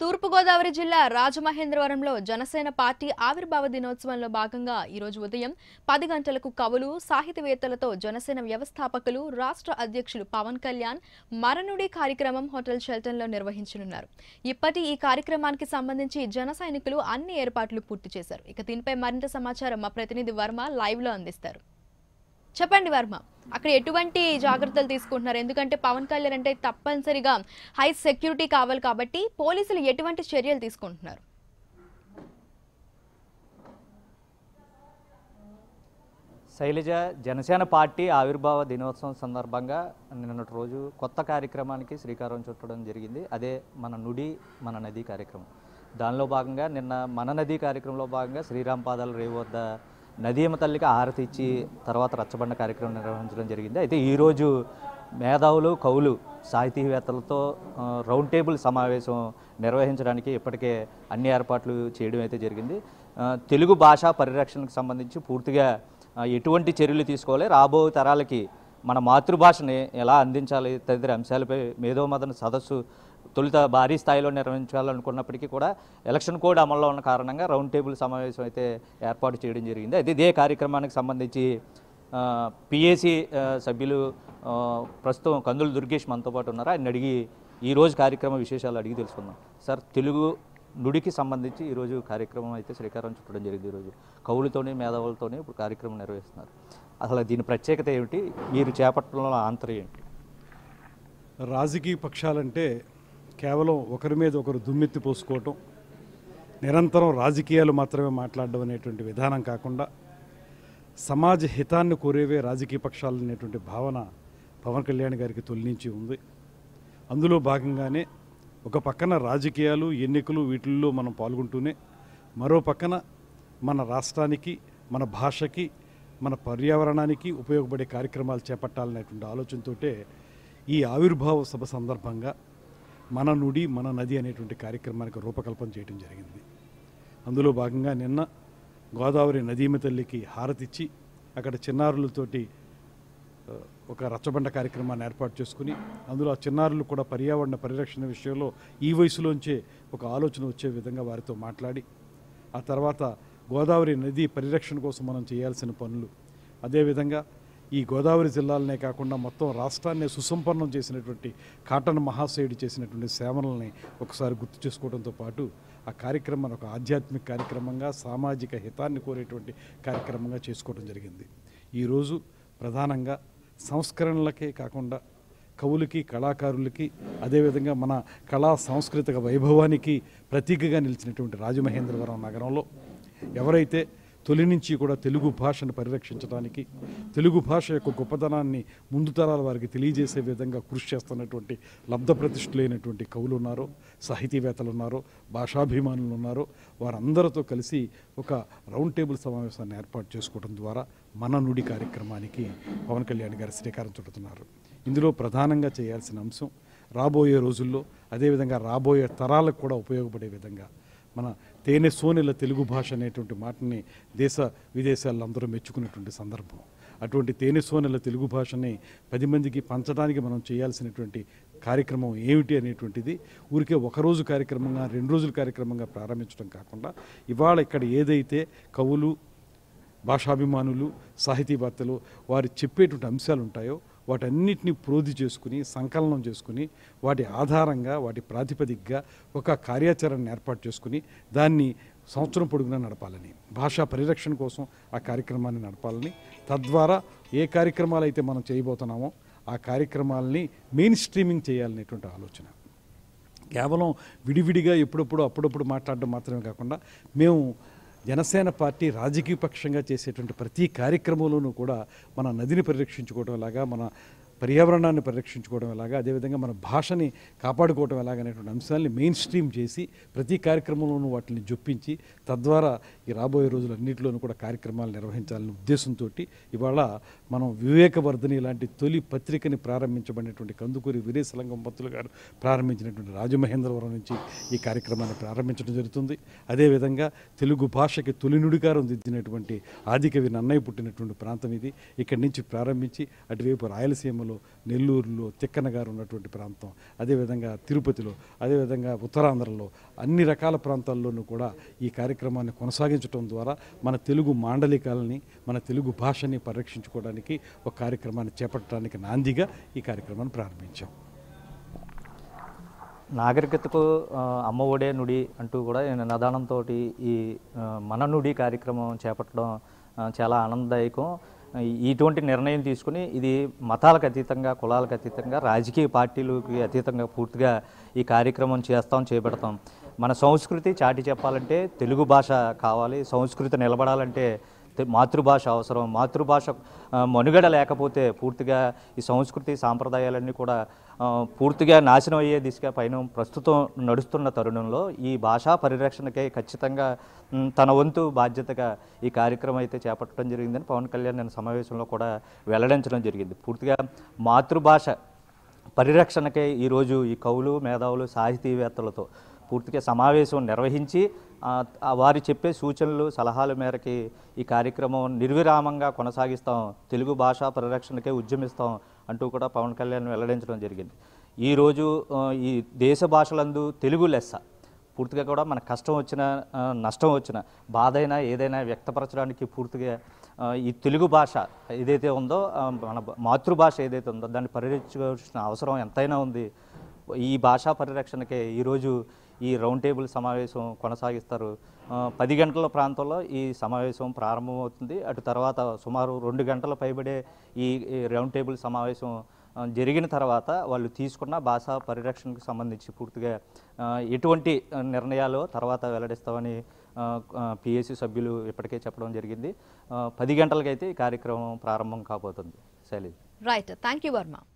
తూర్పుగోదావరి జిల్లా రాజమహేంద్రవరంలో జనసేన పార్టీ ఆవిర్భావ దినోత్సవంలో భాగంగా ఈరోజు ఉదయం పది గంటలకు కవులు సాహిత్యవేత్తలతో జనసేన వ్యవస్థాపకులు రాష్ట్ర అధ్యక్షులు పవన్ కళ్యాణ్ మరణుడి కార్యక్రమం హోటల్ షెల్టన్లో నిర్వహించనున్నారు ఇప్పటి ఈ కార్యక్రమానికి సంబంధించి జన అన్ని ఏర్పాట్లు పూర్తి చేశారు ఇక దీనిపై మరింత సమాచారం మా ప్రతినిధి వర్మ లైవ్లో అందిస్తారు చెప్పండి వర్మ అక్కడ ఎటువంటి జాగ్రత్తలు తీసుకుంటున్నారు ఎందుకంటే పవన్ కళ్యాణ్ అంటే తప్పనిసరిగా హై సెక్యూరిటీ కావాలి కాబట్టి పోలీసులు ఎటువంటి చర్యలు తీసుకుంటున్నారు శైలజ జనసేన పార్టీ ఆవిర్భావ దినోత్సవం సందర్భంగా నిన్నటి రోజు కొత్త కార్యక్రమానికి శ్రీకారం చుట్టడం జరిగింది అదే మన నుడి మన నది కార్యక్రమం దానిలో భాగంగా నిన్న మన నది కార్యక్రమంలో భాగంగా శ్రీరాంపాదాల పాదాల రేవు వద్ద నదీమ తల్లికి ఆరతి ఇచ్చి తర్వాత రచ్చబండ కార్యక్రమం నిర్వహించడం జరిగింది అయితే ఈరోజు మేధావులు కవులు సాహితీవేత్తలతో రౌండ్ టేబుల్ సమావేశం నిర్వహించడానికి ఇప్పటికే అన్ని ఏర్పాట్లు చేయడం అయితే జరిగింది తెలుగు భాషా పరిరక్షణకు సంబంధించి పూర్తిగా ఎటువంటి చర్యలు తీసుకోవాలి రాబో తరాలకి మన మాతృభాషని ఎలా అందించాలి తదితర అంశాలపై మేధోమదన సదస్సు తొలుత భారీ స్థాయిలో నిర్వహించాలనుకున్నప్పటికీ కూడా ఎలక్షన్ కోడ్ అమల్లో ఉన్న కారణంగా రౌండ్ టేబుల్ సమావేశం అయితే ఏర్పాటు చేయడం జరిగింది అయితే ఇదే కార్యక్రమానికి సంబంధించి పిఏసి సభ్యులు ప్రస్తుతం కందులు దుర్గేష్ మనతో పాటు ఉన్నారు ఆయన అడిగి ఈరోజు కార్యక్రమ విశేషాలు అడిగి తెలుసుకుందాం సార్ తెలుగు నుడికి సంబంధించి ఈరోజు కార్యక్రమం అయితే శ్రీకారం చుట్టడం జరిగింది ఈరోజు కవులతోనే మేధావులతోనే ఇప్పుడు కార్యక్రమం నిర్వహిస్తున్నారు అసలు దీని ప్రత్యేకత ఏమిటి మీరు చేపట్టడంలో ఆంతరం ఏంటి రాజకీయ పక్షాలంటే కేవలం ఒకరి మీద ఒకరు దుమ్మెత్తి పోసుకోవటం నిరంతరం రాజకీయాలు మాత్రమే మాట్లాడడం అనేటువంటి విధానం కాకుండా సమాజ హితాన్ని కోరేవే రాజకీయ పక్షాలు అనేటువంటి భావన పవన్ కళ్యాణ్ గారికి తొలి నుంచి ఉంది అందులో భాగంగానే ఒక పక్కన రాజకీయాలు ఎన్నికలు వీటిల్లో మనం పాల్గొంటూనే మరో పక్కన మన రాష్ట్రానికి మన భాషకి మన పర్యావరణానికి ఉపయోగపడే కార్యక్రమాలు చేపట్టాలనేటువంటి ఆలోచనతోటే ఈ ఆవిర్భావ సభ సందర్భంగా మన నుడి మన నది అనేటువంటి కార్యక్రమానికి రూపకల్పన చేయడం జరిగింది అందులో భాగంగా నిన్న గోదావరి నదీమి తల్లికి హారతిచ్చి అక్కడ చిన్నారులతోటి ఒక రచ్చబండ కార్యక్రమాన్ని ఏర్పాటు చేసుకుని అందులో ఆ చిన్నారులు కూడా పర్యావరణ పరిరక్షణ విషయంలో ఈ వయసులోంచే ఒక ఆలోచన వచ్చే విధంగా వారితో మాట్లాడి ఆ తర్వాత గోదావరి నది పరిరక్షణ కోసం మనం చేయాల్సిన పనులు అదేవిధంగా ఈ గోదావరి జిల్లాలనే కాకుండా మొత్తం రాష్ట్రాన్ని సుసంపన్నం చేసినటువంటి కాటన్ మహాశయుడు చేసినటువంటి సేవలని ఒకసారి గుర్తు చేసుకోవడంతో పాటు ఆ కార్యక్రమాన్ని ఒక ఆధ్యాత్మిక కార్యక్రమంగా సామాజిక హితాన్ని కోరేటువంటి కార్యక్రమంగా చేసుకోవడం జరిగింది ఈరోజు ప్రధానంగా సంస్కరణలకే కాకుండా కవులకి కళాకారులకి అదేవిధంగా మన కళా సాంస్కృతిక వైభవానికి ప్రతీకగా నిలిచినటువంటి రాజమహేంద్రవరం నగరంలో ఎవరైతే తొలి నుంచి కూడా తెలుగు భాషను పరిరక్షించడానికి తెలుగు భాష యొక్క గొప్పతనాన్ని ముందు తరాల వారికి తెలియజేసే విధంగా కృషి చేస్తున్నటువంటి లబ్ధప్రతిష్ఠులైనటువంటి కవులు ఉన్నారు సాహితీవేత్తలు ఉన్నారు భాషాభిమానులు ఉన్నారు వారందరితో కలిసి ఒక రౌండ్ టేబుల్ సమావేశాన్ని ఏర్పాటు చేసుకోవడం ద్వారా మన నుడి కార్యక్రమానికి పవన్ కళ్యాణ్ గారు శ్రీకారం చుడుతున్నారు ఇందులో ప్రధానంగా చేయాల్సిన అంశం రాబోయే రోజుల్లో అదేవిధంగా రాబోయే తరాలకు కూడా ఉపయోగపడే విధంగా మన తేనె సోనెల తెలుగు భాష అనేటువంటి మాటని దేశ విదేశాల్లో అందరూ మెచ్చుకునేటువంటి సందర్భం అటువంటి తేనె సోనెల తెలుగు భాషని పది మందికి పంచడానికి మనం చేయాల్సినటువంటి కార్యక్రమం ఏమిటి అనేటువంటిది ఊరికే ఒకరోజు కార్యక్రమంగా రెండు రోజుల కార్యక్రమంగా ప్రారంభించడం కాకుండా ఇవాళ ఇక్కడ ఏదైతే కవులు భాషాభిమానులు సాహితీవేత్తలు వారు చెప్పేటువంటి అంశాలు ఉంటాయో వాటన్నిటిని ప్రోధి చేసుకుని సంకలనం చేసుకుని వాటి ఆధారంగా వాటి ప్రాతిపదికగా ఒక కార్యాచరణను ఏర్పాటు చేసుకుని దాన్ని సంవత్సరం పొడుగునా నడపాలని భాషా పరిరక్షణ కోసం ఆ కార్యక్రమాన్ని నడపాలని తద్వారా ఏ కార్యక్రమాలు అయితే మనం చేయబోతున్నామో ఆ కార్యక్రమాలని మెయిన్ స్ట్రీమింగ్ చేయాలనేటువంటి ఆలోచన కేవలం విడివిడిగా ఎప్పుడప్పుడు అప్పుడప్పుడు మాట్లాడడం మాత్రమే కాకుండా మేము జనసేన పార్టీ రాజకీయ పక్షంగా చేసేటువంటి ప్రతి కార్యక్రమంలోనూ కూడా మన నదిని పరిరక్షించుకోవడం లాగా మన పర్యావరణాన్ని పరిరక్షించుకోవడం ఎలాగా అదేవిధంగా మన భాషని కాపాడుకోవడం ఎలాగనేటువంటి అంశాలని మెయిన్ స్ట్రీమ్ చేసి ప్రతి కార్యక్రమంలోనూ వాటిని జొప్పించి తద్వారా ఈ రాబోయే రోజులన్నింటిలోనూ కూడా కార్యక్రమాలు నిర్వహించాలనే ఉద్దేశంతో ఇవాళ మనం వివేకవర్ధని లాంటి తొలి పత్రికని ప్రారంభించబడినటువంటి కందుకూరి వీరేశలింగం పంతులు గారు ప్రారంభించినటువంటి రాజమహేంద్రవరం నుంచి ఈ కార్యక్రమాన్ని ప్రారంభించడం జరుగుతుంది అదేవిధంగా తెలుగు భాషకి తొలి నుడికారం దిద్దినటువంటి ఆదికవి నన్నయ్య పుట్టినటువంటి ప్రాంతం ఇది ఇక్కడి నుంచి ప్రారంభించి అటువైపు రాయలసీమలో ప్రాంతంలో నెల్లూరులో తిక్కన గారు ఉన్నటువంటి ప్రాంతం అదేవిధంగా తిరుపతిలో అదేవిధంగా ఉత్తరాంధ్రలో అన్ని రకాల ప్రాంతాల్లోనూ కూడా ఈ కార్యక్రమాన్ని కొనసాగించడం ద్వారా మన తెలుగు మాండలికాలని మన తెలుగు భాషని పరిరక్షించుకోవడానికి ఒక కార్యక్రమాన్ని చేపట్టడానికి నాందిగా ఈ కార్యక్రమాన్ని ప్రారంభించాం నాగరికతకు అమ్మ ఒడే నుడి అంటూ కూడా నేను నదానంతో ఈ మన నుడి కార్యక్రమం చేపట్టడం చాలా ఆనందదాయకం ఇటువంటి నిర్ణయం తీసుకుని ఇది మతాలకు అతీతంగా కులాలకు అతీతంగా రాజకీయ పార్టీలకి అతీతంగా పూర్తిగా ఈ కార్యక్రమం చేస్తాం చేపడతాం మన సంస్కృతి చాటి చెప్పాలంటే తెలుగు భాష కావాలి సంస్కృతి నిలబడాలంటే మాతృభాష అవసరం మాతృభాష మనుగడ లేకపోతే పూర్తిగా ఈ సంస్కృతి సాంప్రదాయాలన్నీ కూడా పూర్తిగా నాశనం అయ్యే దిశగా పైన ప్రస్తుతం నడుస్తున్న తరుణంలో ఈ భాషా పరిరక్షణకై ఖచ్చితంగా తన వంతు బాధ్యతగా ఈ కార్యక్రమం అయితే చేపట్టడం జరిగిందని పవన్ కళ్యాణ్ నేను సమావేశంలో కూడా వెల్లడించడం జరిగింది పూర్తిగా మాతృభాష పరిరక్షణకై ఈరోజు ఈ కవులు మేధావులు సాహితీవేత్తలతో పూర్తిగా సమావేశం నిర్వహించి వారు చెప్పే సూచనలు సలహాల మేరకి ఈ కార్యక్రమం నిర్విరామంగా కొనసాగిస్తాం తెలుగు భాషా పరిరక్షణకే ఉద్యమిస్తాం అంటూ కూడా పవన్ కళ్యాణ్ వెల్లడించడం జరిగింది ఈరోజు ఈ దేశ భాషలందు తెలుగు లెస్స పూర్తిగా కూడా మన కష్టం వచ్చిన నష్టం వచ్చిన బాధైనా ఏదైనా వ్యక్తపరచడానికి పూర్తిగా ఈ తెలుగు భాష ఏదైతే ఉందో మన మాతృభాష ఏదైతే ఉందో దాన్ని పరిరక్షించాల్సిన అవసరం ఎంతైనా ఉంది ఈ భాషా పరిరక్షణకే ఈరోజు ఈ రౌండ్ టేబుల్ సమావేశం కొనసాగిస్తారు పది గంటల ప్రాంతంలో ఈ సమావేశం ప్రారంభమవుతుంది అటు తర్వాత సుమారు రెండు గంటల పైబడే ఈ రౌండ్ టేబుల్ సమావేశం జరిగిన తర్వాత వాళ్ళు తీసుకున్న భాషా పరిరక్షణకు సంబంధించి పూర్తిగా ఎటువంటి నిర్ణయాలు తర్వాత వెల్లడిస్తామని పిఎస్సి సభ్యులు ఇప్పటికే చెప్పడం జరిగింది పది గంటలకైతే ఈ కార్యక్రమం ప్రారంభం కాబోతుంది శైలి రైట్ థ్యాంక్ యూ వర్మ